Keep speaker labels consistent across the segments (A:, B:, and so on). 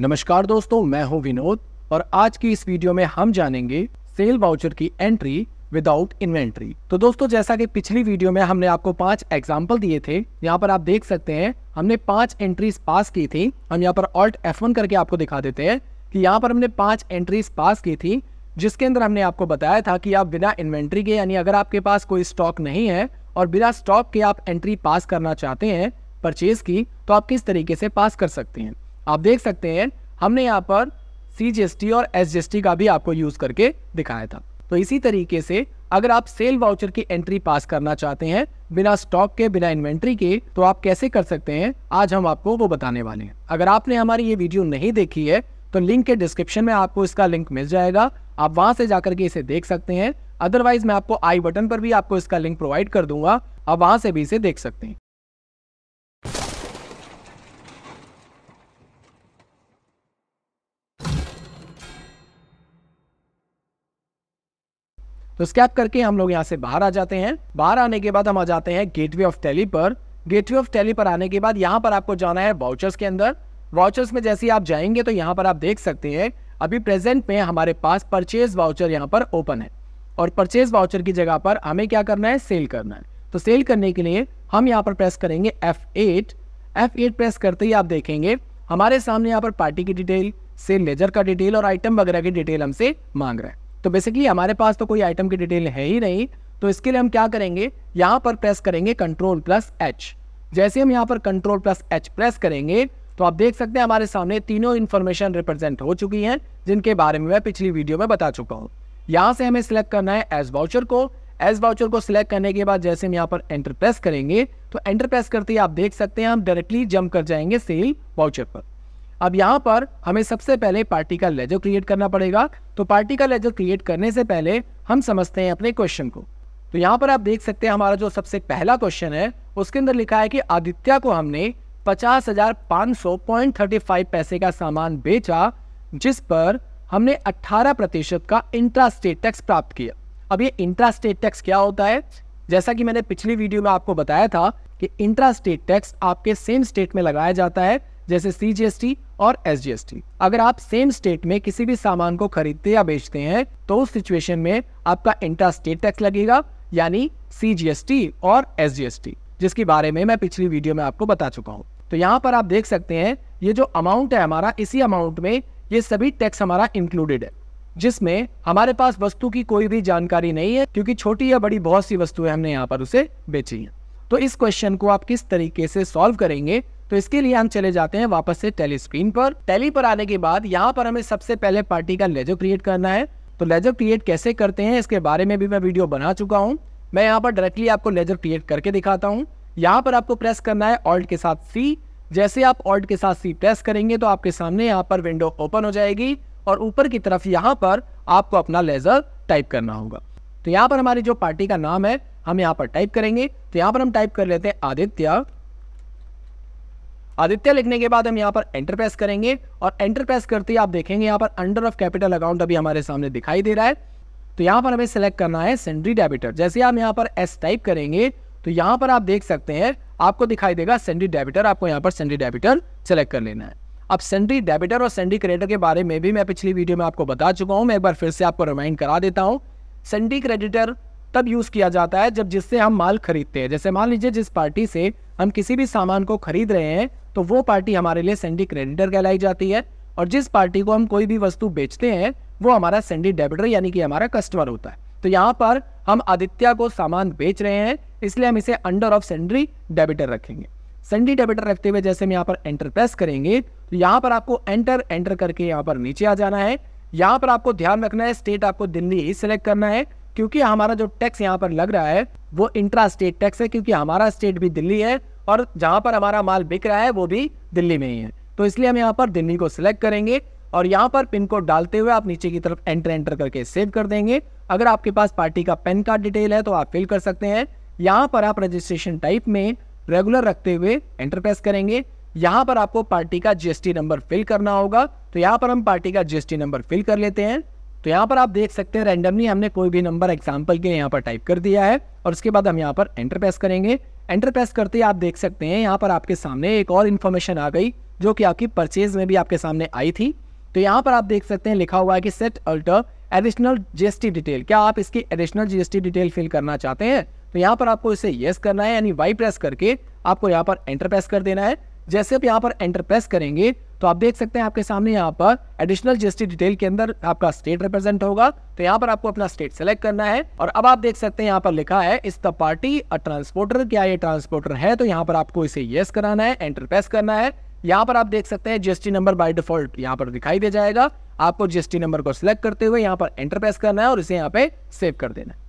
A: नमस्कार दोस्तों मैं हूं विनोद और आज की इस वीडियो में हम जानेंगे सेल वाउचर की एंट्री विदाउट इन्वेंट्री तो दोस्तों जैसा कि पिछली वीडियो में हमने आपको पांच एग्जाम्पल दिए थे यहाँ पर आप देख सकते हैं हमने पांच एंट्रीज पास की थी हम यहाँ पर ऑल्ट एफ करके आपको दिखा देते हैं कि यहाँ पर हमने पांच एंट्रीज पास की थी जिसके अंदर हमने आपको बताया था कि आप बिना इन्वेंट्री के यानी अगर आपके पास कोई स्टॉक नहीं है और बिना स्टॉक के आप एंट्री पास करना चाहते हैं परचेज की तो आप किस तरीके से पास कर सकते हैं आप देख सकते हैं हमने यहाँ पर सी और एस का भी आपको यूज़ करके दिखाया था तो इसी तरीके से अगर आप सेल वाउचर की एंट्री पास करना चाहते हैं बिना स्टॉक के बिना इन्वेंट्री के तो आप कैसे कर सकते हैं आज हम आपको वो बताने वाले हैं अगर आपने हमारी ये वीडियो नहीं देखी है तो लिंक के डिस्क्रिप्शन में आपको इसका लिंक मिल जाएगा आप वहां से जाकर के इसे देख सकते हैं अदरवाइज मैं आपको आई बटन पर भी आपको इसका लिंक प्रोवाइड कर दूंगा आप वहां से भी इसे देख सकते हैं तो स्कैप करके हम लोग यहाँ से बाहर आ जाते हैं बाहर आने के बाद हम आ जाते हैं गेटवे ऑफ टेली पर गेटवे ऑफ टेली पर आने के बाद यहाँ पर आपको जाना है वाउचर्स के अंदर वाउचर्स में जैसे आप जाएंगे तो यहाँ पर आप देख सकते हैं अभी प्रेजेंट में हमारे पास परचेज वाउचर यहाँ पर ओपन है और परचेज वाउचर की जगह पर हमें क्या करना है सेल करना है तो सेल करने के लिए हम यहाँ पर प्रेस करेंगे F8 F8 प्रेस करते ही आप देखेंगे हमारे सामने यहाँ पर पार्टी की डिटेल सेल लेजर का डिटेल और आइटम वगैरह की डिटेल हमसे मांग रहे हैं तो बेसिकली हमारे पास तो कोई आइटम की डिटेल है ही नहीं तो इसके लिए हम क्या करेंगे यहाँ पर प्रेस करेंगे कंट्रोल प्लस एच जैसे हम यहाँ पर कंट्रोल प्लस एच प्रेस करेंगे तो आप देख सकते हैं हमारे सामने तीनों इन्फॉर्मेशन रिप्रेजेंट हो चुकी हैं जिनके बारे में मैं पिछली वीडियो में बता चुका हूँ यहाँ से हमें सिलेक्ट करना है एस वाउचर को एस वाउचर को सिलेक्ट करने के बाद जैसे हम यहाँ पर एंटर प्रेस करेंगे तो एंटर प्रेस करते ही आप देख सकते हैं हम डायरेक्टली जम कर जाएंगे सेल वाउचर पर अब यहाँ पर हमें सबसे पहले पार्टी का लेजर क्रिएट करना पड़ेगा तो पार्टी का लेजर क्रिएट करने से पहले हम समझते हैं अपने क्वेश्चन को तो यहाँ पर आप देख सकते हैं हमारा जो सबसे पहला क्वेश्चन है उसके अंदर लिखा है कि आदित्य को हमने पचास हजार पाँच सौ पॉइंट थर्टी फाइव पैसे का सामान बेचा जिस पर हमने अट्ठारह प्रतिशत का इंट्रा स्टेट टैक्स प्राप्त किया अब ये इंट्रा स्टेट टैक्स क्या होता है जैसा कि मैंने पिछली वीडियो में आपको बताया था कि इंट्रा स्टेट टैक्स आपके सेम स्टेट में लगाया जाता है जैसे सी और एस अगर आप सेम स्टेट में किसी भी सामान को खरीदते या बेचते हैं तो उस सिचुएशन में आपका इंट्रा स्टेट टैक्स लगेगा यानी सी और एस जिसके बारे में मैं पिछली वीडियो में आपको बता चुका हूँ तो यहाँ पर आप देख सकते हैं ये जो अमाउंट है हमारा इसी अमाउंट में ये सभी टैक्स हमारा इंक्लूडेड है जिसमें हमारे पास वस्तु की कोई भी जानकारी नहीं है क्योंकि छोटी या बड़ी बहुत सी वस्तुएं हमने यहाँ पर उसे बेची हैं तो इस क्वेश्चन को आप किस तरीके से सॉल्व करेंगे तो इसके लिए हम चले जाते हैं वापस से टेली स्क्रीन पर टेली पर आने के बाद यहाँ पर हमें सबसे पहले पार्टी का लेजर क्रिएट करना है तो लेजर क्रिएट कैसे करते हैं इसके बारे में भी मैं वीडियो बना चुका हूँ मैं यहाँ पर डायरेक्टली आपको लेजर क्रिएट करके दिखाता हूँ यहाँ पर आपको प्रेस करना है ऑल्ट के साथ सी जैसे आप ऑल्ट के साथ सी प्रेस करेंगे तो आपके सामने यहाँ पर विंडो ओपन हो जाएगी और ऊपर की तरफ यहाँ पर आपको अपना लेजर टाइप करना होगा तो यहाँ पर हमारी जो पार्टी का नाम है हम यहाँ पर टाइप करेंगे तो यहाँ पर हम टाइप कर लेते हैं आदित्य आदित्य लिखने के बाद हम यहाँ पर एंटर प्रेस करेंगे और एंटर प्रेस करते ही आप देखेंगे यहाँ पर अंडर ऑफ कैपिटल अकाउंट अभी हमारे सामने दिखाई दे रहा है तो यहाँ पर हमें सेलेक्ट करना है सेंड्री डेबिटर जैसे आप यहाँ पर एस टाइप करेंगे तो यहाँ पर आप देख सकते हैं आपको दिखाई देगा सेंड्री डेबिटर आपको यहाँ पर सेंड्री डेबिटर सेलेक्ट कर लेना है अब सेंड्री डेबिटर और सेंड्री क्रेडिटर के बारे में भी मैं पिछली वीडियो में आपको बता चुका हूँ मैं एक बार फिर से आपको रिमाइंड करा देता हूँ सेंड्री क्रेडिटर तब यूज़ किया जाता है जब जिससे हम माल खरीदते हैं जैसे मान लीजिए जिस पार्टी से हम किसी भी सामान को खरीद रहे हैं तो वो पार्टी हमारे लिए सेंडी क्रेडिटर कहलाई जाती है और जिस पार्टी को हम कोई भी वस्तु बेचते हैं वो हमारा सेंडी डेबिटर यानी कि हमारा कस्टमर होता है तो यहाँ पर हम आदित्य को सामान बेच रहे हैं इसलिए हम इसे अंडर ऑफ सेंड्री डेबिटर रखेंगे सेंडी डेबिटर रखते हुए जैसे हम यहाँ पर एंटर प्रेस करेंगे तो यहाँ पर आपको एंटर एंटर करके यहाँ पर नीचे आ जाना है यहाँ पर आपको ध्यान रखना है स्टेट आपको दिल्ली ही सिलेक्ट करना है क्योंकि हमारा जो टैक्स यहाँ पर लग रहा है वो इंट्रा स्टेट टैक्स है क्योंकि हमारा स्टेट भी दिल्ली है और जहाँ पर हमारा माल बिक रहा है वो भी दिल्ली में ही है तो इसलिए हम यहाँ पर दिल्ली को सिलेक्ट करेंगे और यहाँ पर पिन कोड डालते हुए आप नीचे की तरफ एंटर एंटर करके सेव कर देंगे अगर आपके पास पार्टी का पैन कार्ड डिटेल है तो आप फिल कर सकते हैं यहाँ पर आप रजिस्ट्रेशन टाइप में रेगुलर रखते हुए एंटर प्रेस करेंगे यहाँ पर आपको पार्टी का जीएसटी नंबर फिल करना होगा तो यहाँ पर हम पार्टी का जीएसटी नंबर फिल कर लेते हैं तो यहाँ पर आप देख सकते हैं रैंडमली हमने कोई भी नंबर एग्जाम्पल के यहाँ पर टाइप कर दिया है और उसके बाद हम यहाँ पर एंटर प्रेस करेंगे एंटर प्रेस करते ही आप देख सकते हैं यहाँ पर आपके सामने एक और इन्फॉर्मेशन आ गई जो कि आपकी परचेज में भी आपके सामने आई थी तो यहाँ पर आप देख सकते हैं लिखा हुआ है कि set alter additional GST detail क्या आप इसकी एडिशनल जीएसटी डिटेल फिल करना चाहते हैं तो यहाँ पर आपको इसे येस करना है यानी वाई प्रेस करके आपको यहाँ पर एंटर प्रेस कर देना है जैसे आप यहाँ पर एंटर प्रेस करेंगे तो आप देख सकते हैं आपके सामने यहाँ पर एडिशनल जीएसटी डिटेल के अंदर आपका स्टेट रिप्रेजेंट होगा तो यहाँ पर आपको अपना स्टेट सेलेक्ट करना है और अब आप देख सकते हैं यहाँ पर लिखा है इस द पार्टी अ ट्रांसपोर्टर क्या ये ट्रांसपोर्टर है तो यहाँ पर आपको इसे येस कराना है एंटर प्रेस करना है यहाँ पर आप देख सकते हैं जीएसटी नंबर बाई डिफॉल्ट यहाँ पर दिखाई दे जाएगा आपको जीएसटी नंबर को सिलेक्ट करते हुए यहाँ पर एंटर प्रेस करना है और इसे यहाँ पे सेव कर देना है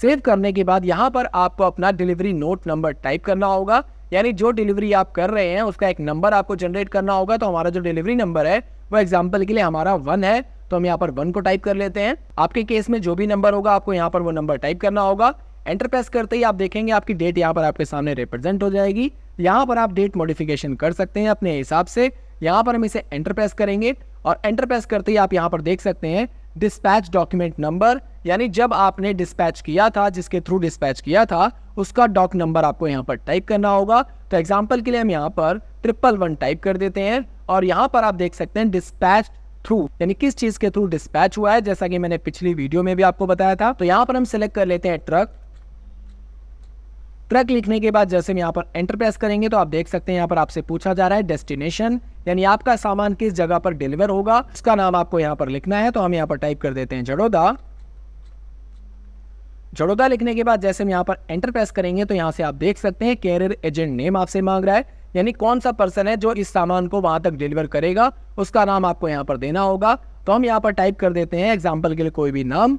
A: सेव करने के बाद यहाँ पर आपको अपना डिलीवरी नोट नंबर टाइप करना होगा यानी जो डिलीवरी आप कर रहे हैं उसका एक नंबर आपको जनरेट करना होगा तो हमारा जो डिलीवरी नंबर है वो एग्जाम्पल के लिए हमारा वन है तो हम यहाँ पर वन को टाइप कर लेते हैं आपके केस में जो भी नंबर होगा आपको यहाँ पर वो नंबर टाइप करना होगा एंटर प्रेस करते ही आप देखेंगे आपकी डेट यहाँ पर आपके सामने रिप्रेजेंट हो जाएगी यहाँ पर आप डेट मॉडिफिकेशन कर सकते हैं अपने हिसाब से यहाँ पर हम इसे एंटर प्रेस करेंगे और एंटर प्रेस करते ही आप यहाँ पर देख सकते हैं डिस्पैच डॉक्यूमेंट नंबर यानी जब आपने डिस्पैच किया था जिसके थ्रू डिस्पैच किया था उसका डॉक नंबर आपको यहाँ पर टाइप करना होगा तो एग्जाम्पल के लिए हम यहाँ पर ट्रिपल वन टाइप कर देते हैं और यहाँ पर आप देख सकते हैं डिस्पैच थ्रू यानी किस चीज़ के थ्रू डिस्पैच हुआ है जैसा कि मैंने पिछली वीडियो में भी आपको बताया था तो यहाँ पर हम सिलेक्ट कर लेते हैं ट्रक ट्रक लिखने के बाद जैसे हम यहाँ पर एंटर प्रेस करेंगे तो आप देख सकते हैं यहाँ पर आपसे पूछा जा रहा है डेस्टिनेशन यानी आपका सामान किस जगह पर डिलीवर होगा उसका नाम आपको यहां पर लिखना है तो हम यहाँ पर टाइप कर देते हैं जड़ोदा जड़ोदा लिखने के बाद जैसे हम यहां पर एंटर प्रेस करेंगे तो यहां से आप देख सकते हैं कैरियर एजेंट नेम आपसे मांग रहा है यानी कौन सा पर्सन है जो इस सामान को वहां तक डिलीवर करेगा उसका नाम आपको यहां पर देना होगा तो हम यहाँ पर टाइप कर देते हैं एग्जाम्पल के लिए कोई भी नाम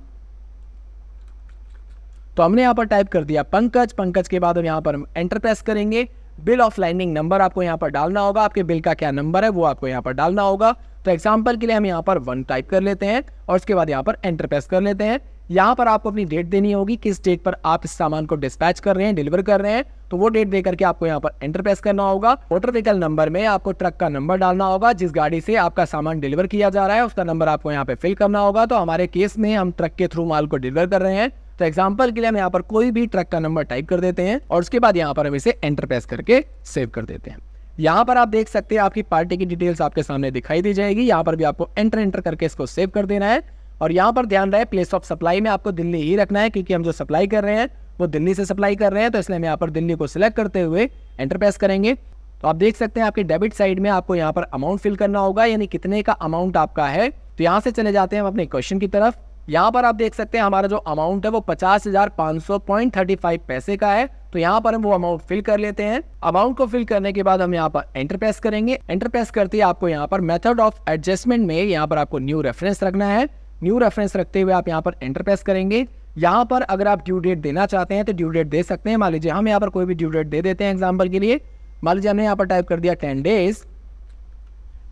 A: तो हमने यहाँ पर टाइप कर दिया पंकज पंकज के बाद हम यहां पर एंटर प्रेस करेंगे बिल ऑफ लैंडिंग नंबर आपको यहाँ पर डालना होगा आपके बिल का क्या नंबर है वो आपको यहाँ पर डालना होगा तो एग्जाम्पल के लिए हम यहाँ पर वन टाइप कर लेते हैं और उसके बाद यहाँ पर एंटर प्रेस कर लेते हैं यहाँ पर आपको अपनी डेट देनी होगी किस डेट पर आप इस सामान को डिस्पैच कर रहे हैं डिलीवर कर रहे हैं तो वो डेट देकर के आपको यहाँ पर एंटर प्रेस करना होगा मोटर व्हीकल नंबर में आपको ट्रक का नंबर डालना होगा जिस गाड़ी से आपका सामान डिलीवर किया जा रहा है उसका नंबर आपको यहाँ पे फिल करना होगा तो हमारे केस में हम ट्रक के थ्रू माल को डिलीवर कर रहे हैं तो एग्जाम्पल के लिए हम यहाँ पर कोई भी ट्रक का नंबर टाइप कर देते हैं और उसके बाद यहाँ पर हम इसे एंटर प्रेस करके सेव कर देते हैं यहाँ पर आप देख सकते हैं आपकी पार्टी की डिटेल्स आपके सामने दिखाई दी जाएगी यहाँ पर भी आपको एंटर एंटर करके इसको सेव कर देना है और यहाँ पर ध्यान रहे प्लेस ऑफ सप्लाई में आपको दिल्ली ही रखना है क्योंकि हम जो सप्लाई कर रहे हैं वो दिल्ली से सप्लाई कर रहे हैं तो इसलिए हम यहाँ पर दिल्ली को सिलेक्ट करते हुए एंटर प्रेस करेंगे तो आप देख सकते हैं आपके डेबिट साइड में आपको यहाँ पर अमाउंट फिल करना होगा यानी कितने का अमाउंट आपका है तो यहाँ से चले जाते हैं हम अपने क्वेश्चन की तरफ यहाँ पर आप देख सकते हैं हमारा जो अमाउंट है वो पचास हजार पांच सौ पॉइंट थर्टी फाइव पैसे का है तो यहाँ पर हम वो अमाउंट फिल कर लेते हैं अमाउंट को फिल करने के बाद हम यहाँ पर एंटर प्रेस करेंगे एंटर प्रेस करते ही आपको यहाँ पर मेथड ऑफ एडजस्टमेंट में यहाँ पर आपको न्यू रेफरेंस रखना है न्यू रेफरेंस रखते हुए आप यहाँ पर एंटर प्रेस करेंगे यहाँ पर अगर आप ड्यू डेट देना चाहते हैं तो ड्यू डेट दे सकते हैं मान लीजिए हम यहाँ पर कोई भी ड्यू डेट दे देते हैं एग्जाम्पल के लिए मान लीजिए हमने यहाँ पर टाइप कर दिया ten days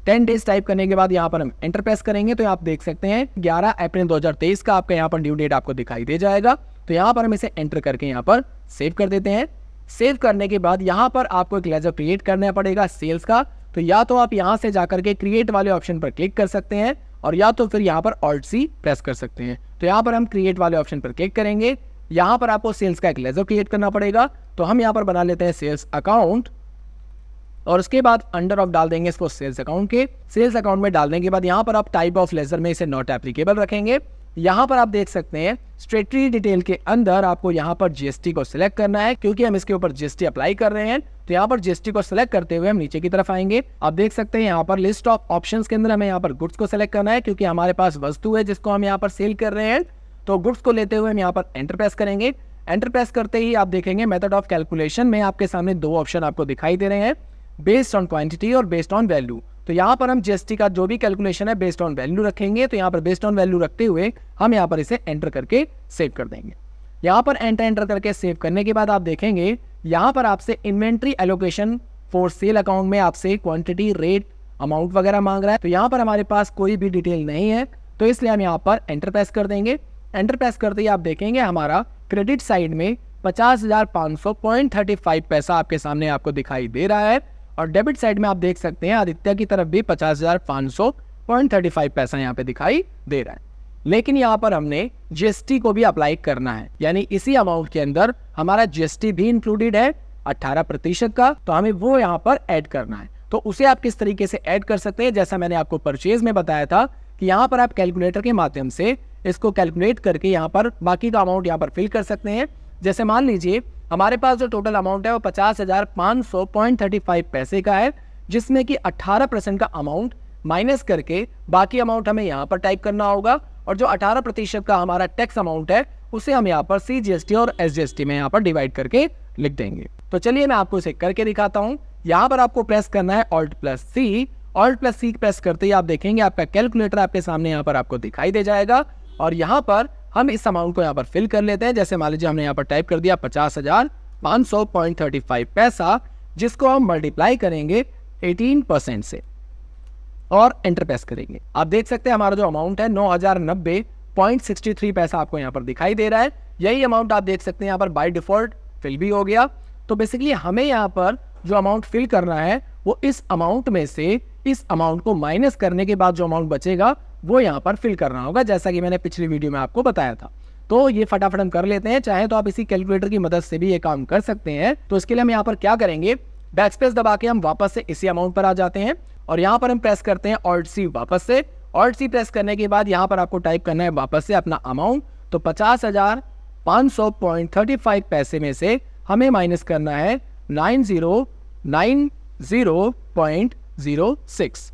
A: ten days type करने के बाद यहाँ पर हम प्रेस करेंगे तो आप देख सकते हैं ग्यारह अप्रैल दो का आपका यहाँ पर ड्यू डेट आपको दिखाई दे जाएगा तो यहाँ पर हम इसे एंटर करके यहाँ पर सेव कर देते हैं सेव करने के बाद यहाँ पर आपको एक लेजर क्रिएट करना पड़ेगा सेल्स का तो या तो आप यहाँ से जाकर के क्रिएट वाले ऑप्शन पर क्लिक कर सकते हैं और या तो फिर यहाँ पर ऑल्ट सी प्रेस कर सकते हैं तो यहाँ पर हम क्रिएट वाले ऑप्शन पर क्लिक करेंगे यहाँ पर आपको सेल्स का एक लेजर क्रिएट करना पड़ेगा तो हम यहाँ पर बना लेते हैं सेल्स अकाउंट और उसके बाद अंडर ऑफ डाल देंगे इसको सेल्स अकाउंट के सेल्स अकाउंट में डालने के बाद यहाँ पर आप टाइप ऑफ लेजर में इसे नॉट एप्लीकेबल रखेंगे यहाँ पर आप देख सकते हैं स्ट्रेटरी डिटेल के अंदर आपको यहाँ पर जीएसटी को सिलेक्ट करना है क्योंकि हम इसके ऊपर जीएसटी अप्लाई कर रहे हैं तो यहाँ पर जीएसटी को सिलेक्ट करते हुए हम नीचे की तरफ आएंगे आप देख सकते हैं यहाँ पर लिस्ट ऑफ ऑप्शन के अंदर हमें यहाँ पर गुड्स को सिलेक्ट करना है क्योंकि हमारे पास वस्तु है जिसको हम यहाँ पर सेल कर रहे हैं तो गुड्स को लेते हुए हम यहाँ पर एंटर प्रेस करेंगे एंटर प्रेस करते ही आप देखेंगे मेथड ऑफ कैलकुलेशन में आपके सामने दो ऑप्शन आपको दिखाई दे रहे हैं बेस्ड ऑन क्वांटिटी और बेस्ड ऑन वैल्यू तो यहाँ पर हम जीएसटी का जो भी कैलकुलेशन है बेस्ड ऑन वैल्यू रखेंगे तो यहाँ पर बेस्ड ऑन वैल्यू रखते हुए हम यहाँ पर इसे एंटर करके सेव कर देंगे यहाँ पर एंटर एंटर करके सेव करने के बाद आप देखेंगे यहाँ पर आपसे inventory allocation for sale account में आपसे क्वांटिटी रेट अमाउंट वगैरह मांग रहा है तो यहाँ पर हमारे पास कोई भी डिटेल नहीं है तो इसलिए हम यहाँ पर एंटर पैस कर देंगे एंटर पैस करते ही आप देखेंगे हमारा क्रेडिट साइड में पचास हज़ार पाँच सौ पॉइंट थर्टी फाइव पैसा आपके सामने आपको दिखाई दे रहा है और डेबिट साइड में आप देख सकते हैं आदित्य की तरफ भी पचास हज़ार पाँच सौ पॉइंट थर्टी फाइव पैसा यहाँ पे दिखाई दे रहा है लेकिन यहाँ पर हमने जीएसटी को भी अप्लाई करना है यानी इसी अमाउंट के अंदर हमारा जीएसटी भी इंक्लूडेड है अट्ठारह प्रतिशत का तो हमें वो यहाँ पर ऐड करना है तो उसे आप किस तरीके से ऐड कर सकते हैं जैसा मैंने आपको परचेज में बताया था कि यहाँ पर आप कैलकुलेटर के माध्यम से इसको कैलकुलेट करके यहाँ पर बाकी का अमाउंट यहाँ पर फिल कर सकते हैं जैसे मान लीजिए हमारे पास जो टोटल अमाउंट है वो पचास हज़ार पाँच सौ पॉइंट थर्टी फाइव पैसे का है जिसमें कि अट्ठारह परसेंट का अमाउंट माइनस करके बाकी अमाउंट हमें यहाँ पर टाइप करना होगा और जो अठारह प्रतिशत का हमारा टैक्स अमाउंट है उसे हम यहाँ पर सी जी एस टी और एस जी एस टी में यहाँ पर डिवाइड करके लिख देंगे तो चलिए मैं आपको इसे करके दिखाता हूँ यहाँ पर आपको प्रेस करना है alt plus C alt plus C press करते ही आप देखेंगे आपका कैलकुलेटर आपके सामने यहाँ पर आपको दिखाई दे जाएगा और यहाँ पर हम इस अमाउंट को यहाँ पर फिल कर लेते हैं जैसे मान लीजिए हमने यहाँ पर टाइप कर दिया पचास हज़ार पाँच सौ पॉइंट थर्टी फाइव पैसा जिसको हम मल्टीप्लाई करेंगे एटीन परसेंट से और एंटर प्रेस करेंगे आप देख सकते हैं हमारा जो अमाउंट है नौ हज़ार नब्बे पॉइंट सिक्सटी थ्री पैसा आपको यहाँ पर दिखाई दे रहा है यही अमाउंट आप देख सकते हैं यहाँ पर बाई डिफ़ॉल्ट फिल भी हो गया तो बेसिकली हमें यहाँ पर जो अमाउंट फिल करना है वो इस अमाउंट में से इस अमाउंट को माइनस करने के बाद जो अमाउंट बचेगा वो यहाँ पर फिल करना होगा जैसा कि मैंने पिछली वीडियो में आपको बताया था तो ये फटाफट हम कर लेते हैं चाहे तो आप इसी कैलकुलेटर की मदद से भी ये काम कर सकते हैं तो इसके लिए हम यहाँ पर क्या करेंगे बैकस्पेस दबा के हम वापस से इसी अमाउंट पर आ जाते हैं और यहाँ पर हम प्रेस करते हैं ऑल्ट सी वापस से ऑल्ट सी प्रेस करने के बाद यहाँ पर आपको टाइप करना है वापस से अपना अमाउंट तो पचास हज़ार पाँच सौ पॉइंट थर्टी फाइव पैसे में से हमें माइनस करना है nine zero nine zero point zero six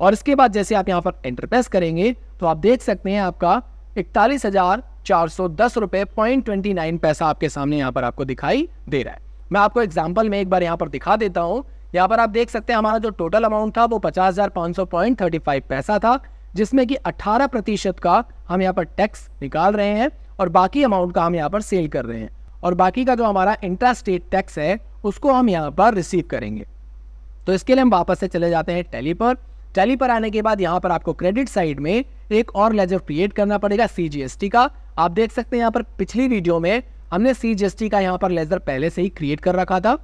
A: और इसके बाद जैसे आप यहाँ पर एंटरप्रेस करेंगे तो आप देख सकते हैं आपका इकतालीस हज़ार चार सौ दस रुपये पॉइंट ट्वेंटी नाइन पैसा आपके सामने यहाँ पर आपको दिखाई दे रहा है मैं आपको एग्जाम्पल में एक बार यहाँ पर दिखा देता हूँ यहाँ पर आप देख सकते हैं हमारा जो टोटल अमाउंट था वो पचास हज़ार पाँच सौ पॉइंट थर्टी फाइव पैसा था जिसमें कि अट्ठारह प्रतिशत का हम यहाँ पर टैक्स निकाल रहे हैं और बाकी अमाउंट का हम यहाँ पर सेल कर रहे हैं और बाकी का जो हमारा इंट्रा टैक्स है उसको हम यहाँ पर रिसीव करेंगे तो इसके लिए हम वापस से चले जाते हैं टेली पर टैली पर आने के बाद यहाँ पर आपको क्रेडिट साइड में एक और लेजर क्रिएट करना पड़ेगा सी का आप देख सकते हैं यहाँ पर पिछली वीडियो में हमने सी का यहाँ पर लेजर पहले से ही क्रिएट कर रखा था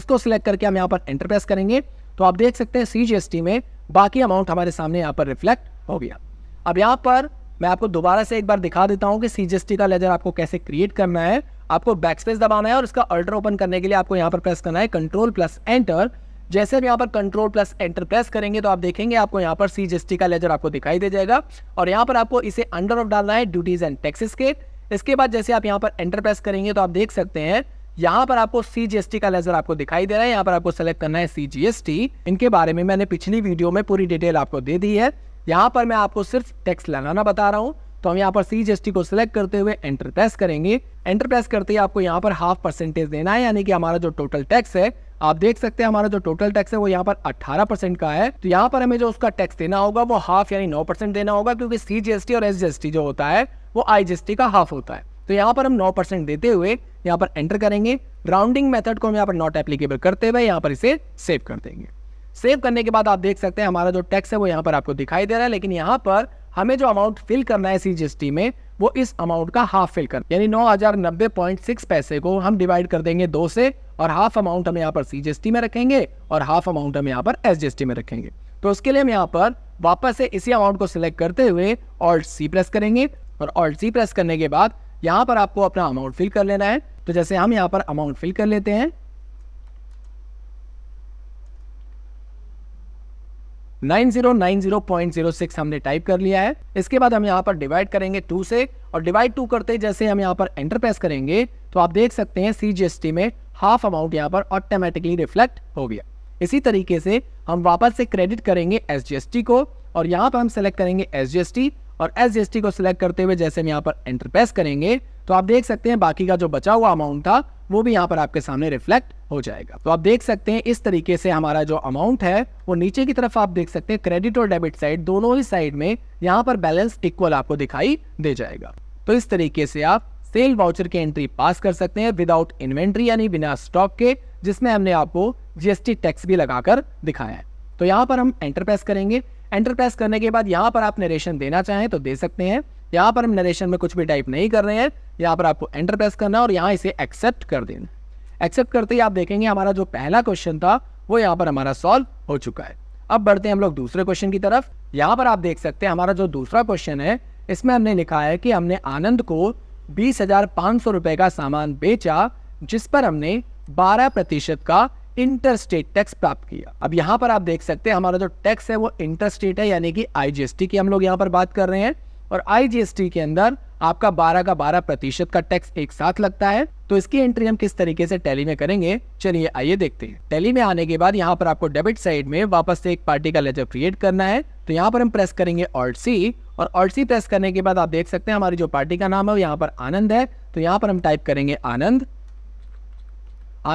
A: इसको सिलेक्ट करके हम यहाँ पर एंटरप्रेस करेंगे तो आप देख सकते हैं सी में बाकी अमाउंट हमारे सामने यहाँ पर रिफ्लेक्ट हो गया अब यहाँ पर मैं आपको दोबारा से एक बार दिखा देता हूँ कि सी का लेजर आपको कैसे क्रिएट करना है आपको बैकस्पेस दबाना है और इसका अल्टर ओपन करने के लिए आपको यहाँ पर प्रेस करना है कंट्रोल प्लस एंटर जैसे हम यहाँ पर कंट्रोल प्लस एंटर प्रेस करेंगे तो आप देखेंगे आपको यहाँ पर सी जी का लेजर आपको दिखाई दे जाएगा और यहाँ पर आपको इसे अंडर ऑफ डालना है ड्यूटीज एंड टैक्सेस के इसके बाद जैसे आप यहाँ पर एंटर प्रेस करेंगे तो आप देख सकते हैं यहाँ पर आपको सी का लेजर आपको दिखाई दे रहा है यहाँ पर आपको सेलेक्ट करना है सी इनके बारे में मैंने पिछली वीडियो में पूरी डिटेल आपको दे दी है यहाँ पर मैं आपको सिर्फ टैक्स लगाना बता रहा हूँ तो हम यहाँ पर सी को सिलेक्ट करते हुए एंटर प्रेस करेंगे एंटर प्रेस करते ही आपको यहाँ पर हाफ परसेंटेज देना है यानी कि हमारा जो टोटल टैक्स है आप देख सकते हैं हमारा जो टोटल टैक्स है वो यहाँ पर 18 परसेंट का है तो यहाँ पर हमें जो उसका टैक्स देना होगा वो हाफ यानी 9 परसेंट देना होगा क्योंकि सी जी और एस जो होता है वो आई का हाफ होता है तो यहाँ पर हम 9 परसेंट देते हुए यहाँ पर एंटर करेंगे राउंडिंग मेथड को हम यहाँ पर नॉट एप्लीकेबल करते हुए यहाँ पर इसे सेव कर देंगे सेव करने के बाद आप देख सकते हैं हमारा जो टैक्स है वो यहाँ पर आपको दिखाई दे रहा है लेकिन यहाँ पर हमें जो अमाउंट फिल करना है सी में वो इस अमाउंट का हाफ फिल कर यानी नौ हजार नब्बे पॉइंट सिक्स पैसे को हम डिवाइड कर देंगे दो से और हाफ अमाउंट हम यहाँ पर सी में रखेंगे और हाफ अमाउंट हम यहाँ पर एस में रखेंगे तो उसके लिए हम यहाँ पर वापस से इसी अमाउंट को सिलेक्ट करते हुए ऑल्ट सी प्रेस करेंगे और ऑल्ट सी प्रेस करने के बाद यहाँ पर आपको अपना अमाउंट फिल कर लेना है तो जैसे हम यहाँ पर अमाउंट फिल कर लेते हैं 9090.06 हमने टाइप कर लिया है इसके बाद हम यहाँ पर डिवाइड करेंगे टू से और डिवाइड टू करते जैसे हम यहाँ पर एंटर प्रेस करेंगे तो आप देख सकते हैं सी में हाफ अमाउंट यहाँ पर ऑटोमेटिकली रिफ्लेक्ट हो गया इसी तरीके से हम वापस से क्रेडिट करेंगे एस को और यहाँ पर हम सेलेक्ट करेंगे एस और एस को सिलेक्ट करते हुए जैसे हम यहाँ पर एंटर प्रेस करेंगे तो आप देख सकते हैं बाकी का जो बचा हुआ अमाउंट था वो भी यहाँ पर आपके सामने रिफ्लेक्ट हो जाएगा तो आप देख सकते हैं इस तरीके से हमारा जो अमाउंट है वो नीचे की तरफ आप देख सकते हैं क्रेडिट और डेबिट साइड दोनों ही साइड में यहाँ पर बैलेंस इक्वल आपको दिखाई दे जाएगा तो इस तरीके से आप सेल वाउचर की एंट्री पास कर सकते हैं विदाउट इन्वेंट्री यानी बिना स्टॉक के जिसमें हमने आपको जीएसटी टैक्स भी लगाकर दिखाया है तो यहाँ पर हम एंटर प्रेस करेंगे एंटर प्रेस करने के बाद यहाँ पर आप नरेशन देना चाहें तो दे सकते हैं यहाँ पर हम नरेशन में कुछ भी टाइप नहीं कर रहे हैं यहाँ पर आपको एंटर प्रेस करना है और यहाँ इसे एक्सेप्ट कर देना एक्सेप्ट करते ही आप देखेंगे हमारा जो पहला क्वेश्चन था वो यहाँ पर हमारा सॉल्व हो चुका है अब बढ़ते हैं हम लोग दूसरे क्वेश्चन की तरफ यहाँ पर आप देख सकते हैं हमारा जो दूसरा क्वेश्चन है इसमें हमने लिखा है कि हमने आनंद को बीस हजार पाँच सौ रुपये का सामान बेचा जिस पर हमने बारह प्रतिशत का इंटर स्टेट टैक्स प्राप्त किया अब यहाँ पर आप देख सकते हैं हमारा जो टैक्स है वो इंटर स्टेट है यानी कि आईजीएसटी की हम लोग यहाँ पर बात कर रहे हैं और आईजीएसटी के अंदर आपका बारह का बारह प्रतिशत का टैक्स एक साथ लगता है तो इसकी एंट्री हम किस तरीके से टैली में करेंगे चलिए आइए देखते हैं टैली में आने के बाद यहाँ पर आपको डेबिट साइड में वापस से एक पार्टी का लेजर क्रिएट करना है तो यहाँ पर हम प्रेस करेंगे ऑल्ट सी और ऑल्ट सी प्रेस करने के बाद आप देख सकते हैं हमारी जो पार्टी का नाम है यहाँ पर आनंद है तो यहाँ पर हम टाइप करेंगे आनंद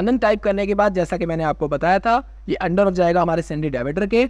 A: आनंद टाइप करने के बाद जैसा कि मैंने आपको बताया था ये अंडर ऑफ जाएगा हमारे सेंडी डेबिटर के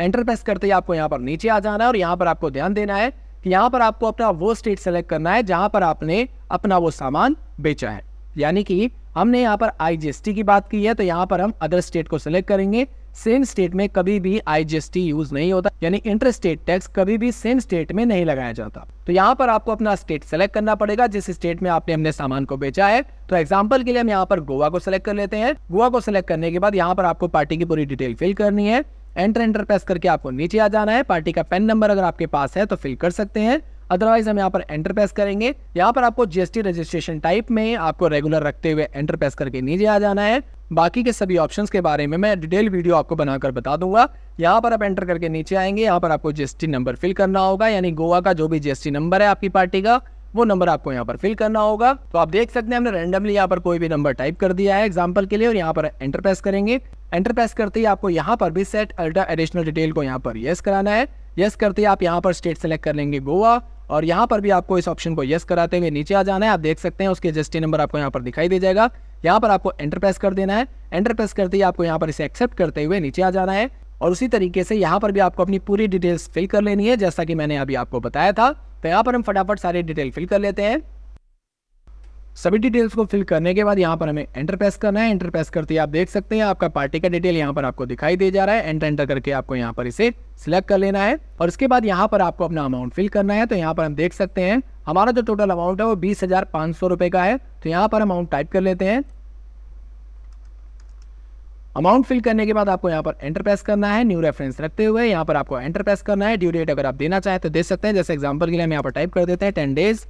A: एंटर प्रेस करते ही आपको यहाँ पर नीचे आ जाना है और यहाँ पर आपको ध्यान देना है कि यहाँ पर आपको अपना वो स्टेट सेलेक्ट करना है जहाँ पर आपने अपना वो सामान बेचा है यानी कि हमने यहाँ पर आई की बात की है तो यहाँ पर हम अदर स्टेट को सिलेक्ट करेंगे सेम स्टेट में कभी भी आई यूज नहीं होता यानी इंटर स्टेट टैक्स कभी भी सेम स्टेट में नहीं लगाया जाता तो यहाँ पर आपको अपना स्टेट सेलेक्ट करना पड़ेगा जिस स्टेट में आपने हमने सामान को बेचा है तो एग्जांपल के लिए हम यहाँ पर गोवा को सिलेक्ट कर लेते हैं गोवा को सिलेक्ट करने के बाद यहाँ पर आपको पार्टी की पूरी डिटेल फिल करनी है एंटर एंटर प्रेस करके आपको नीचे आ जाना है पार्टी का पेन नंबर अगर आपके पास है तो फिल कर सकते हैं अदरवाइज हम यहाँ पर एंटर प्रेस करेंगे यहाँ पर आपको जीएसटी रजिस्ट्रेशन टाइप में आपको रेगुलर रखते हुए एंटर प्रेस करके नीचे आ जाना है बाकी के सभी ऑप्शंस के बारे में मैं डिटेल वीडियो आपको बनाकर बता दूंगा यहाँ पर आप एंटर करके नीचे आएंगे यहाँ पर आपको जीएसटी नंबर फिल करना होगा यानी गोवा का जो भी जीएसटी नंबर है आपकी पार्टी का वो नंबर आपको यहाँ पर फिल करना होगा तो आप देख सकते हैं हमने रेंडमली यहाँ पर कोई भी नंबर टाइप कर दिया है एग्जाम्पल के लिए और यहाँ पर एंटर प्रेस करेंगे एंटर प्रेस करते ही आपको यहाँ पर भी सेट अल्ट्रा एडिशनल डिटेल को यहाँ पर येस कराना है येस करते ही आप यहाँ पर स्टेट सेलेक्ट कर लेंगे गोवा और यहाँ पर भी आपको इस ऑप्शन को येस कराते हुए नीचे आ जाना है आप देख सकते हैं उसके जस्टी नंबर आपको यहाँ पर दिखाई दे जाएगा यहाँ पर आपको एंटर प्रेस कर देना है एंटर प्रेस करते ही आपको यहाँ पर इसे एक्सेप्ट करते हुए नीचे आ जाना है और उसी तरीके से यहाँ पर भी आपको अपनी पूरी डिटेल्स फिल कर लेनी है जैसा कि मैंने अभी आपको बताया था तो यहाँ पर हम फटाफट सारी डिटेल फिल कर लेते हैं सभी डिटेल्स को फिल करने के बाद यहाँ पर हमें एंटर प्रेस करना है एंटर प्रेस करते ही आप देख सकते हैं आपका पार्टी का डिटेल यहाँ पर आपको दिखाई दे जा रहा है एंटर एंटर करके आपको यहाँ पर इसे सिलेक्ट कर लेना है और इसके बाद यहाँ पर आपको अपना अमाउंट फिल करना है तो यहाँ पर हम देख सकते हैं हमारा जो टोटल अमाउंट है वो बीस हजार पांच सौ रुपए का है तो यहाँ पर अमाउंट टाइप कर लेते हैं अमाउंट फिल करने के बाद आपको यहाँ पर एंटर प्रेस करना है न्यू रेफरेंस रखते हुए यहाँ पर आपको एंटर प्रेस करना है ड्यू डेट अगर आप देना चाहें तो दे सकते हैं जैसे एग्जाम्पल के लिए हम यहाँ पर टाइप कर देते हैं टेन डेज़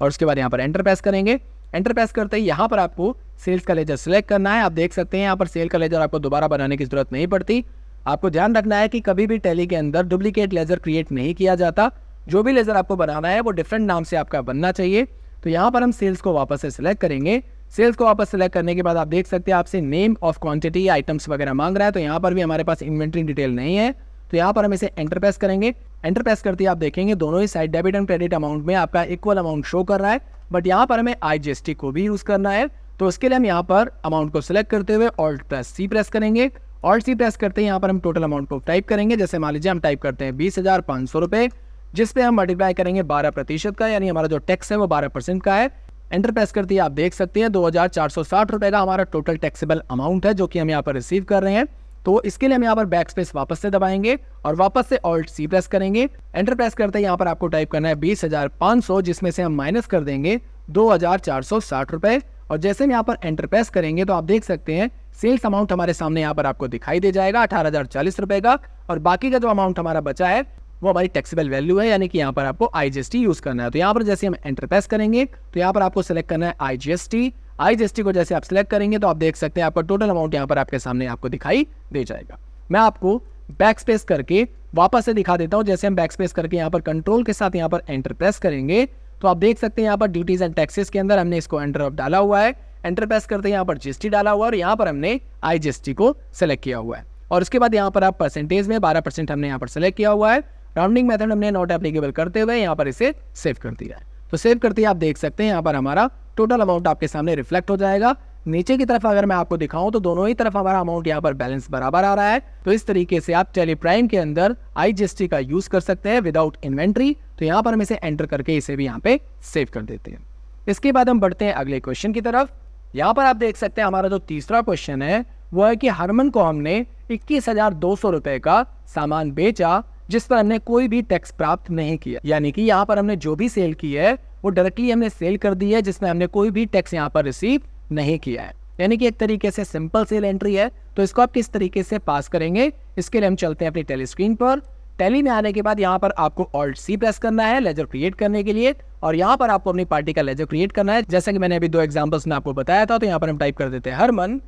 A: और उसके बाद यहाँ पर एंटर प्रेस करेंगे एंटर प्रेस करते ही यहाँ पर आपको सेल्स का लेजर सेलेक्ट करना है आप देख सकते हैं यहाँ पर सेल का लेजर आपको दोबारा बनाने की ज़रूरत नहीं पड़ती आपको ध्यान रखना है कि कभी भी टैली के अंदर डुप्लीकेट लेजर क्रिएट नहीं किया जाता जो भी लेजर आपको बनाना है वो डिफरेंट नाम से आपका बनना चाहिए तो यहाँ पर हम सेल्स को वापस से सिलेक्ट करेंगे सेल्स को वापस सेलेक्ट करने के बाद आप देख सकते हैं आपसे नेम ऑफ क्वांटिटी आइटम्स वगैरह मांग रहा है तो यहाँ पर भी हमारे पास इन्वेंट्री डिटेल नहीं है तो यहाँ पर हम इसे एंटर प्रेस करेंगे एंटर प्रेस करते ही आप देखेंगे दोनों ही side debit and credit amount में आपका इक्वल अमाउंट शो कर रहा है बट यहाँ पर हमें आई को भी यूज़ करना है तो उसके लिए हम यहाँ पर अमाउंट को सिलेक्ट करते हुए ऑल्ट प्रेस सी प्रेस करेंगे ऑल्ट सी प्रेस करते हैं यहाँ पर हम टोटल अमाउंट को टाइप करेंगे जैसे मान लीजिए हम टाइप करते हैं बीस हज़ार पाँच सौ रुपये जिस हम मल्टीप्लाई करेंगे बारह प्रतिशत का यानी हमारा जो टैक्स है वो बारह परसेंट का है एंटर प्रेस करते ही आप देख सकते हैं दो हज़ार चार सौ साठ का हमारा टोटल टैक्सेबल अमाउंट है जो कि हम यहाँ पर रिसीव कर रहे हैं तो इसके लिए हम यहाँ पर बैक स्पेस वापस से दबाएंगे और वापस से ऑल्ट सी प्रेस करेंगे एंटर प्रेस करते हैं यहाँ पर आपको टाइप करना है बीस हजार पाँच सौ जिसमें से हम माइनस कर देंगे दो हजार चार सौ साठ रुपए और जैसे हम यहाँ पर एंटर प्रेस करेंगे तो आप देख सकते हैं सेल्स अमाउंट हमारे सामने यहाँ पर आपको दिखाई दे जाएगा अठारह हजार चालीस रुपए का और बाकी का जो अमाउंट हमारा बचा है वो हमारी टैक्सीबल वैल्यू है यानी कि यहाँ पर आपको टी यूज करना है तो यहाँ पर जैसे हम एंटर प्रेस करेंगे तो यहाँ पर आपको सेलेक्ट करना है टी आई एस को जैसे आप सिलेक्ट करेंगे तो आप देख सकते हैं आपका टोटल अमाउंट यहाँ पर आपके सामने आपको दिखाई दे जाएगा मैं आपको बैक स्पेस करके वापस से दिखा देता हूँ जैसे हम बैक स्पेस करके यहाँ पर कंट्रोल के साथ यहाँ पर एंटर प्रेस करेंगे तो आप देख सकते हैं यहाँ पर ड्यूटीज एंड टैक्सेस के अंदर हमने इसको एंटर डाला हुआ है एंटर प्रेस करते यहाँ पर जीएसटी डाला हुआ है और यहाँ पर हमने आई को सिलेक्ट किया हुआ है और उसके बाद यहाँ पर आप परसेंटेज में बारह परसेंट हमने यहाँ पर सेलेक्ट किया हुआ है राउंडिंग मेथड हमने नॉट एप्लीकेबल करते हुए यहाँ पर इसे सेव कर दिया है तो सेव करते ही आप देख सकते हैं यहाँ पर हमारा टोटल अमाउंट आपके सामने रिफ्लेक्ट हो जाएगा नीचे की तरफ अगर मैं आपको दिखाऊं तो दोनों ही तरफ हमारा अमाउंट यहाँ पर बैलेंस बराबर आ रहा है तो इस तरीके से आप टेलीप्राइम के अंदर आईजीएसटी का यूज कर सकते हैं विदाउट इन्वेंट्री तो यहाँ पर हम इसे एंटर करके इसे भी यहाँ पे सेव कर देते हैं इसके बाद हम बढ़ते हैं अगले क्वेश्चन की तरफ यहाँ पर आप देख सकते हैं हमारा जो तीसरा क्वेश्चन है वो है कि हरमन को हमने इक्कीस हजार दो सौ रुपए का सामान बेचा जिस पर हमने कोई भी टैक्स प्राप्त नहीं किया यानी कि यहाँ पर हमने जो भी सेल की है वो डायरेक्टली हमने सेल कर दी है जिसमें हमने कोई भी टैक्स यहाँ पर रिसीव नहीं किया है यानी कि एक तरीके से सिंपल सेल एंट्री है तो इसको आप किस तरीके से पास करेंगे इसके लिए हम चलते हैं अपनी टेली स्क्रीन पर टेली में आने के बाद यहाँ पर आपको ऑल्ट सी प्रेस करना है लेजर क्रिएट करने के लिए और यहाँ पर आपको अपनी पार्टी का लेजर क्रिएट करना है जैसा कि मैंने अभी दो एग्जाम्पल्स में आपको बताया था तो यहाँ पर हम टाइप कर देते हैं हरमन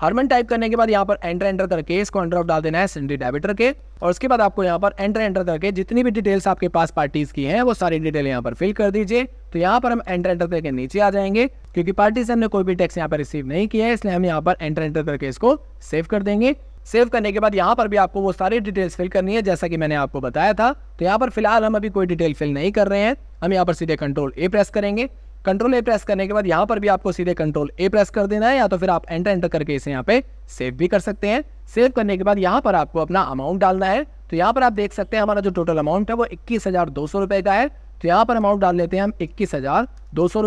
A: हारमन टाइप करने के बाद यहाँ पर एंटर एंटर करके इसको अंडर ऑफ डाल देना है सिंडी डेबिटर के और उसके बाद आपको यहाँ पर एंटर एंटर करके जितनी भी डिटेल्स आपके पास पार्टीज की हैं वो सारी डिटेल यहाँ पर फिल कर दीजिए तो यहाँ पर हम एंटर एंटर करके नीचे आ जाएंगे क्योंकि पार्टी से हमने कोई भी टैक्स यहाँ पर रिसीव नहीं किया है इसलिए हम यहाँ पर एंटर एंटर करके इसको सेव कर देंगे सेव करने के बाद यहाँ पर भी आपको वो सारी डिटेल्स फिल करनी है जैसा कि मैंने आपको बताया था तो यहाँ पर फिलहाल हम अभी कोई डिटेल फिल नहीं कर रहे हैं हम यहाँ पर सीधे कंट्रोल ए प्रेस करेंगे कंट्रोल ए प्रेस करने के बाद यहाँ पर भी आपको सीधे कंट्रोल ए प्रेस कर देना है या तो फिर आप एंटर एंटर करके इसे यहाँ पे सेव भी कर सकते हैं सेव करने के बाद यहाँ पर आपको अपना अमाउंट डालना है तो यहाँ पर आप देख सकते हैं हमारा जो टोटल अमाउंट है वो इक्कीस हज़ार दो सौ का है तो यहाँ पर अमाउंट डाल लेते हैं हम इक्कीस हज़ार दो सौ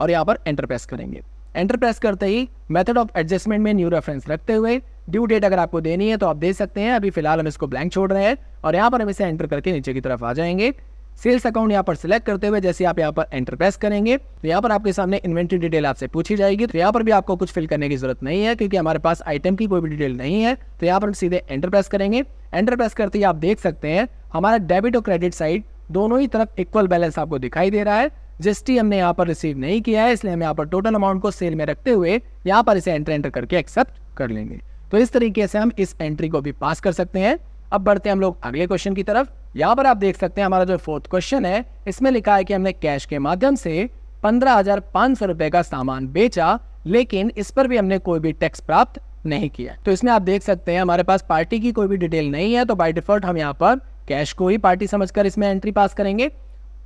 A: और यहाँ पर एंटर प्रेस करेंगे एंटर प्रेस करते ही मेथड ऑफ एडजस्टमेंट में न्यू रेफरेंस रखते हुए ड्यू डेट अगर आपको देनी है तो आप दे सकते हैं अभी फिलहाल हम इसको ब्लैंक छोड़ रहे हैं और यहाँ पर हम इसे एंटर करके नीचे की तरफ आ जाएंगे सेल्स अकाउंट यहाँ पर सिलेक्ट करते हुए जैसे आप यहाँ पर एंटर प्रेस करेंगे तो यहाँ पर आपके सामने इन्वेंट्री डिटेल आपसे पूछी जाएगी तो यहाँ पर भी आपको कुछ फिल करने की जरूरत नहीं है क्योंकि हमारे पास आइटम की कोई भी डिटेल नहीं है तो यहाँ पर सीधे एंटर प्रेस करेंगे एंटर प्रेस करते ही आप देख सकते हैं हमारा डेबिट और क्रेडिट साइड दोनों ही तरफ इक्वल बैलेंस आपको दिखाई दे रहा है जीएसटी हमने यहाँ पर रिसीव नहीं किया है इसलिए हम यहाँ पर टोटल अमाउंट को सेल में रखते हुए यहाँ पर इसे एंटर एंटर करके एक्सेप्ट कर लेंगे तो इस तरीके से हम इस एंट्री को भी पास कर सकते हैं अब बढ़ते हैं हम लोग अगले क्वेश्चन की तरफ यहाँ पर आप देख सकते हैं हमारा जो फोर्थ क्वेश्चन है इसमें लिखा है कि हमने कैश के माध्यम से पंद्रह हजार पांच सौ रुपए का सामान बेचा लेकिन इस पर भी हमने कोई भी टैक्स प्राप्त नहीं किया तो इसमें आप देख सकते हैं हमारे पास पार्टी की कोई भी डिटेल नहीं है तो बाई डिफॉल्ट हम यहाँ पर कैश को ही पार्टी समझकर इसमें एंट्री पास करेंगे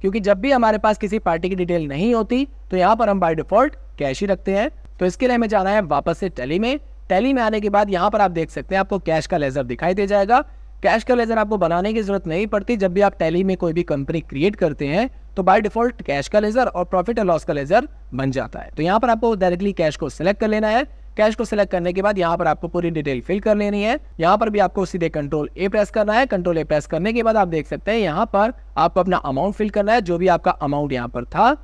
A: क्योंकि जब भी हमारे पास किसी पार्टी की डिटेल नहीं होती तो यहाँ पर हम बाई डिफॉल्ट कैश ही रखते हैं तो इसके लिए हमें जाना है वापस से टैली में टैली में आने के बाद यहाँ पर आप देख सकते हैं आपको कैश का लेजर दिखाई दे जाएगा कैश का लेजर आपको बनाने की जरूरत नहीं पड़ती जब भी आप टैली में कोई भी कंपनी क्रिएट करते हैं तो बाय डिफॉल्ट कैश का लेजर और प्रॉफिट एंड लॉस का लेजर बन जाता है तो यहाँ पर आपको डायरेक्टली कैश को सिलेक्ट कर लेना है कैश को सिलेक्ट करने के बाद यहाँ पर आपको पूरी डिटेल फिल कर लेनी है यहाँ पर भी आपको सीधे कंट्रोल ए प्रेस करना है कंट्रोल ए प्रेस करने के बाद आप देख सकते हैं यहाँ पर आपको अपना अमाउंट फिल करना है जो भी आपका अमाउंट यहाँ पर था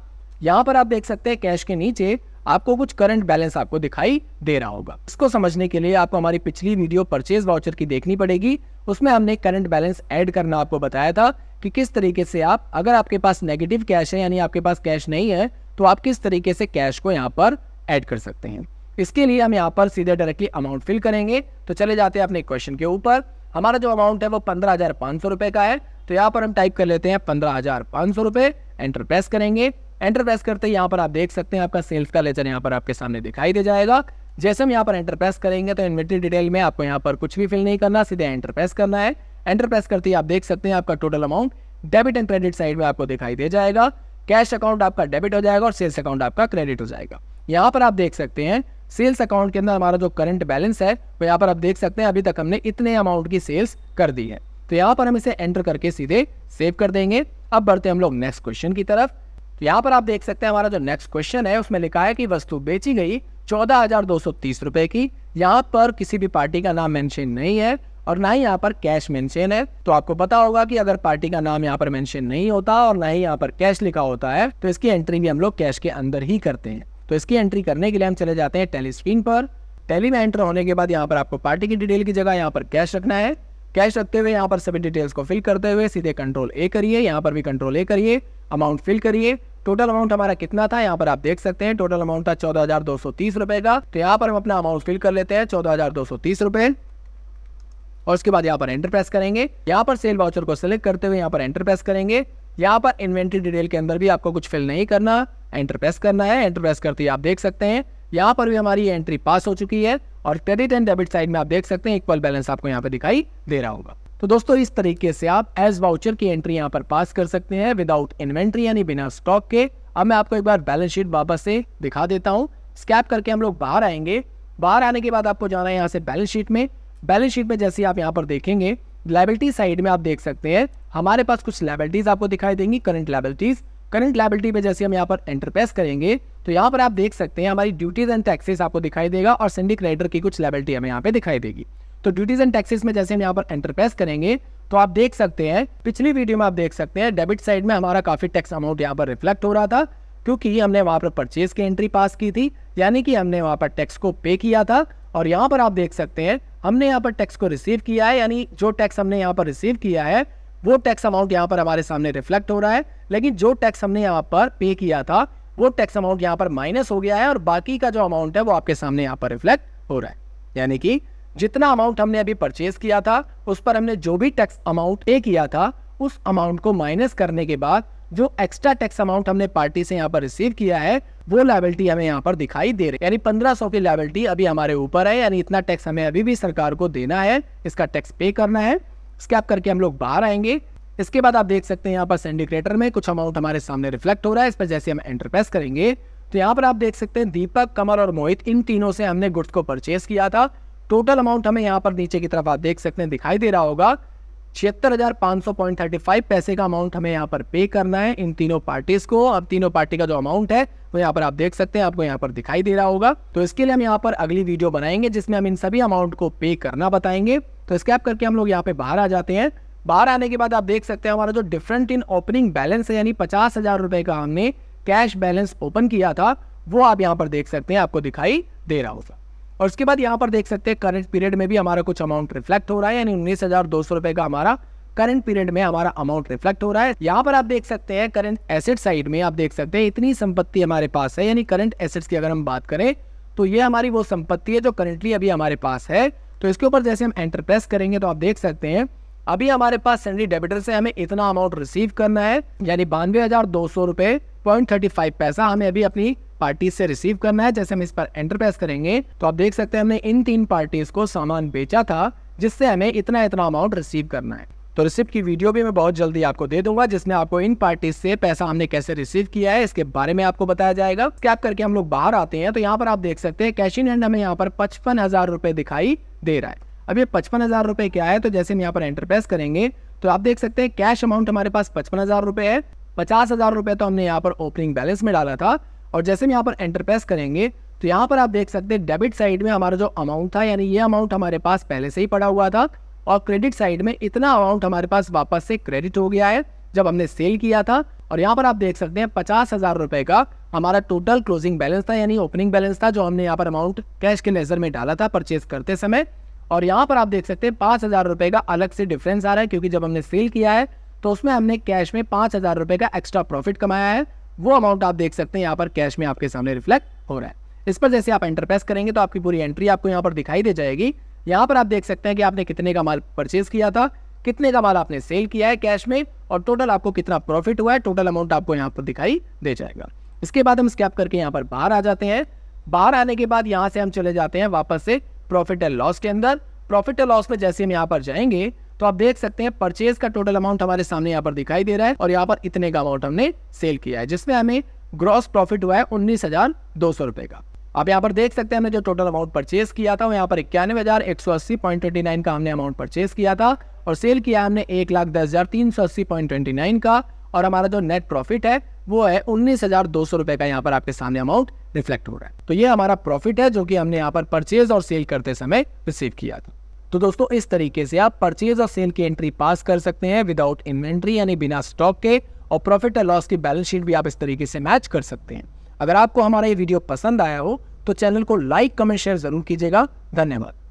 A: यहाँ पर आप देख सकते हैं कैश के नीचे आपको कुछ करंट बैलेंस आपको दिखाई दे रहा होगा इसको समझने के लिए आपको हमारी पिछली वीडियो परचेज वाउचर की देखनी पड़ेगी उसमें हमने करंट बैलेंस ऐड करना आपको बताया था कि किस तरीके से आप अगर आपके पास नेगेटिव कैश है यानी आपके पास कैश नहीं है तो आप किस तरीके से कैश को यहाँ पर ऐड कर सकते हैं इसके लिए हम यहाँ पर सीधे डायरेक्टली अमाउंट फिल करेंगे तो चले जाते हैं अपने क्वेश्चन के ऊपर हमारा जो अमाउंट है वो पंद्रह हज़ार पाँच सौ रुपये का है तो यहाँ पर हम टाइप कर लेते हैं पंद्रह हज़ार पाँच सौ रुपये एंटर प्रेस करेंगे एंटर प्रेस करते ही यहाँ पर आप देख सकते हैं आपका सेल्स का लेजर यहाँ पर आपके सामने दिखाई दे जाएगा जैसे हम यहाँ पर एंटर प्रेस करेंगे तो इन्वेंट्री डिटेल में आपको यहाँ पर कुछ भी फिल नहीं करना सीधे एंटर प्रेस करना है एंटर प्रेस करते ही आप देख सकते हैं आपका total amount debit and credit side में आपको दिखाई दे जाएगा कैश अकाउंट आपका डेबिट हो जाएगा और सेल्स अकाउंट आपका क्रेडिट हो जाएगा यहाँ पर आप देख सकते हैं सेल्स अकाउंट के अंदर हमारा जो करंट बैलेंस है वो यहाँ पर आप देख सकते हैं अभी तक हमने इतने अमाउंट की सेल्स कर दी है तो यहाँ पर हम इसे एंटर करके सीधे सेव कर देंगे अब बढ़ते हम लोग नेक्स्ट क्वेश्चन की तरफ तो यहाँ पर आप देख सकते हैं हमारा जो नेक्स्ट क्वेश्चन है उसमें लिखा है कि वस्तु बेची गई चौदह हजार दो सौ तीस रुपए की यहाँ पर किसी भी पार्टी का नाम मेंशन नहीं है और ना ही यहाँ पर कैश मेंशन है तो आपको पता होगा कि अगर पार्टी का नाम यहाँ पर मेंशन नहीं होता और ना ही यहाँ पर कैश लिखा होता है तो इसकी एंट्री भी हम लोग कैश के अंदर ही करते हैं तो इसकी एंट्री करने के लिए हम चले जाते हैं टेली स्क्रीन पर टेली में एंटर होने के बाद यहाँ पर आपको पार्टी की डिटेल की जगह यहाँ पर कैश रखना है कैश रखते हुए यहाँ पर सभी डिटेल्स को फिल करते हुए सीधे कंट्रोल ए करिए यहाँ पर भी कंट्रोल ए करिए अमाउंट फिल करिए टोटल अमाउंट हमारा कितना था यहाँ पर आप देख सकते हैं टोटल अमाउंट था चौदह हजार दो सौ तीस रुपए का तो यहाँ पर हम अपना अमाउंट फिल कर लेते हैं चौदह हजार दो सौ तीस रुपए और उसके बाद यहाँ पर एंटर प्रेस करेंगे यहाँ पर सेल वाउचर को सिलेक्ट करते हुए यहाँ पर एंटर प्रेस करेंगे यहाँ पर इन्वेंट्री डिटेल के अंदर भी आपको कुछ फिल नहीं करना एंटर प्रेस करना है एंटर प्रेस करते हुए आप देख सकते हैं यहाँ पर भी हमारी एंट्री पास हो चुकी है और क्रेडिट एंड डेबिट साइड में आप देख सकते हैं इक्वल बैलेंस आपको यहाँ पर दिखाई दे रहा होगा तो दोस्तों इस तरीके से आप एज वाउचर की एंट्री यहाँ पर पास कर सकते हैं विदाउट इन्वेंट्री यानी बिना स्टॉक के अब मैं आपको एक बार बैलेंस शीट वापस से दिखा देता हूँ स्कैप करके हम लोग बाहर आएंगे बाहर आने के बाद आपको जाना है यहाँ से बैलेंस शीट में बैलेंस शीट में जैसे आप यहाँ पर देखेंगे लाइबिलिटी साइड में आप देख सकते हैं हमारे पास कुछ लाइबिलिटीज़ आपको दिखाई देंगी करंट लाइबिलिटीज़ करंट लाइबिलिटी में जैसे हम यहाँ पर एंटरप्रेस करेंगे तो यहाँ पर आप देख सकते हैं हमारी ड्यूटीज़ एंड टैक्सेस आपको दिखाई देगा और सिंडिक राइडर की कुछ लाइबिलिटी हमें यहाँ पे दिखाई देगी तो ड्यूटीज एंड टैक्सेस में जैसे हम यहाँ पर एंटरप्रेस करेंगे तो आप देख सकते हैं पिछली वीडियो में आप देख सकते हैं डेबिट साइड में हमारा काफ़ी टैक्स अमाउंट यहाँ पर रिफ्लेक्ट हो रहा था क्योंकि हमने वहाँ पर परचेज की एंट्री पास की थी यानी कि हमने वहाँ पर टैक्स को पे किया था और यहाँ पर आप देख सकते हैं हमने यहाँ पर टैक्स को रिसीव किया है यानी जो टैक्स हमने यहाँ पर रिसीव किया है वो टैक्स अमाउंट यहाँ पर हमारे सामने रिफ्लेक्ट हो रहा है लेकिन जो टैक्स हमने यहाँ पर पे किया था वो टैक्स अमाउंट यहाँ पर माइनस हो गया है और बाकी का जो अमाउंट है वो आपके सामने यहाँ पर रिफ्लेक्ट हो रहा है यानी कि जितना अमाउंट हमने अभी परचेज किया था उस पर हमने जो भी टैक्स अमाउंट पे किया था उस अमाउंट को माइनस करने के बाद जो एक्स्ट्रा टैक्स अमाउंट हमने पार्टी से यहाँ पर रिसीव किया है वो लाइबिलिटी हमें यहाँ पर दिखाई दे रही है यानी 1500 की लाइबिलिटी अभी हमारे ऊपर है यानी इतना टैक्स हमें अभी भी सरकार को देना है इसका टैक्स पे करना है स्कैप करके हम लोग बाहर आएंगे इसके बाद आप देख सकते हैं यहाँ पर सिंडिकेटर में कुछ अमाउंट हमारे सामने रिफ्लेक्ट हो रहा है इस पर जैसे हम एंटरप्रेस करेंगे तो यहाँ पर आप देख सकते हैं दीपक कमल और मोहित इन तीनों से हमने गुड्स को परचेस किया था टोटल अमाउंट हमें यहाँ पर नीचे की तरफ आप देख सकते हैं दिखाई दे रहा होगा छिहत्तर हज़ार पांच सौ पॉइंट थर्टी फाइव पैसे का अमाउंट हमें यहाँ पर पे करना है इन तीनों पार्टीज़ को अब तीनों पार्टी का जो अमाउंट है वो यहाँ पर आप देख सकते हैं आपको यहाँ पर दिखाई दे रहा होगा तो इसके लिए हम यहाँ पर अगली वीडियो बनाएंगे जिसमें हम इन सभी अमाउंट को पे करना बताएंगे तो स्कैप करके हम लोग यहाँ पे बाहर आ जाते हैं बाहर आने के बाद आप देख सकते हैं हमारा जो डिफरेंट इन ओपनिंग बैलेंस है यानी पचास हज़ार का हमने कैश बैलेंस ओपन किया था वो आप यहाँ पर देख सकते हैं आपको दिखाई दे रहा होगा और उसके बाद यहाँ पर देख सकते हैं करंट पीरियड में भी हमारा कुछ अमाउंट रिफ्लेक्ट हो रहा है यानी उन्नीस हजार दो सौ रुपए का हमारा करंट पीरियड में हमारा अमाउंट रिफ्लेक्ट हो रहा है यहाँ पर आप देख सकते हैं करंट एसेट साइड में आप देख सकते हैं इतनी संपत्ति हमारे पास है यानी करंट एसेट्स की अगर हम बात करें तो ये हमारी वो संपत्ति है जो करंटली अभी हमारे पास है तो इसके ऊपर जैसे हम एंटरप्रेस करेंगे तो आप देख सकते हैं अभी हमारे पास सैलरी डेबिटर से हमें इतना अमाउंट रिसीव करना है यानी बानवे हजार दो सौ रुपए पॉइंट थर्टी फाइव पैसा हमें अभी अपनी पार्टी से रिसीव करना है जैसे हम इस पर एंटर प्रेस करेंगे तो आप देख सकते हैं हमने इन तीन पार्टीज को सामान बेचा था जिससे हमें इतना इतना अमाउंट रिसीव करना है तो रिसिप्ट की वीडियो भी मैं बहुत जल्दी आपको दे दूंगा जिसमें आपको इन पार्टीज से पैसा हमने कैसे रिसीव किया है इसके बारे में आपको बताया जाएगा कैप करके हम लोग बाहर आते हैं तो यहाँ पर आप देख सकते हैं कैश इन हैंड हमें यहाँ पर पचपन हजार रुपये दिखाई दे रहा है अब ये पचपन हजार रुपये क्या है तो जैसे हम यहाँ पर एंटरप्रेस करेंगे तो आप देख सकते हैं कैश अमाउंट हमारे पास पचपन है पचास हजार रुपए तो हमने यहाँ पर ओपनिंग बैलेंस में डाला था और जैसे हम यहाँ पर एंटरप्रेस करेंगे तो यहाँ पर आप देख सकते हैं डेबिट साइड में हमारा जो अमाउंट था यानी ये अमाउंट हमारे पास पहले से ही पड़ा हुआ था और क्रेडिट साइड में इतना अमाउंट हमारे पास वापस से क्रेडिट हो गया है जब हमने सेल किया था और यहाँ पर आप देख सकते हैं पचास हज़ार रुपये का हमारा टोटल क्लोजिंग बैलेंस था यानी ओपनिंग बैलेंस था जो हमने यहाँ पर अमाउंट कैश के नज़र में डाला था परचेज करते समय और यहाँ पर आप देख सकते हैं पाँच हज़ार रुपए का अलग से डिफरेंस आ रहा है क्योंकि जब हमने सेल किया है तो उसमें हमने कैश में पाँच हज़ार रुपए का एक्स्ट्रा प्रॉफिट कमाया है वो अमाउंट आप देख सकते हैं यहाँ पर कैश में आपके सामने रिफ्लेक्ट हो रहा है इस पर जैसे आप एंटर प्रेस करेंगे तो आपकी पूरी एंट्री आपको यहाँ पर दिखाई दे जाएगी यहाँ पर आप देख सकते हैं कि आपने कितने का माल परचेज किया था कितने का माल आपने सेल किया है कैश में और टोटल आपको कितना प्रॉफिट हुआ है टोटल अमाउंट आपको यहाँ पर दिखाई दे जाएगा इसके बाद हम स्कैप करके यहाँ पर बाहर आ जाते हैं बाहर आने के बाद यहाँ से हम चले जाते हैं वापस से प्रॉफिट एंड लॉस के अंदर प्रॉफिट एंड लॉस में जैसे हम यहाँ पर जाएंगे तो आप देख सकते हैं परचेज का टोटल अमाउंट हमारे सामने यहाँ पर दिखाई दे रहा है और यहाँ पर इतने का अमाउंट हमने सेल किया है जिसमें हमें ग्रॉस प्रॉफिट हुआ है उन्नीस हजार दो सौ रुपए का आप यहाँ पर देख सकते हैं हमने जो टोटल अमाउंट परचेज किया था यहाँ पर इक्यानवे हजार एक सौ अस्सी पॉइंट ट्वेंटी नाइन का हमने अमाउंट परचेज किया था और सेल किया हमने एक लाख दस हजार तीन सौ अस्सी पॉइंट ट्वेंटी नाइन का और हमारा जो नेट प्रॉफिट है वो है उन्नीस हजार दो सौ रुपए का यहाँ पर आपके सामने अमाउंट रिफ्लेक्ट हो रहा है तो ये हमारा प्रॉफिट है जो कि हमने यहाँ पर परचेज और सेल करते समय रिसीव किया था तो दोस्तों इस तरीके से आप परचेज और सेल की एंट्री पास कर सकते हैं विदाउट इन्वेंट्री यानी बिना स्टॉक के और प्रॉफिट और लॉस की बैलेंस शीट भी आप इस तरीके से मैच कर सकते हैं अगर आपको हमारा ये वीडियो पसंद आया हो तो चैनल को लाइक कमेंट शेयर जरूर कीजिएगा धन्यवाद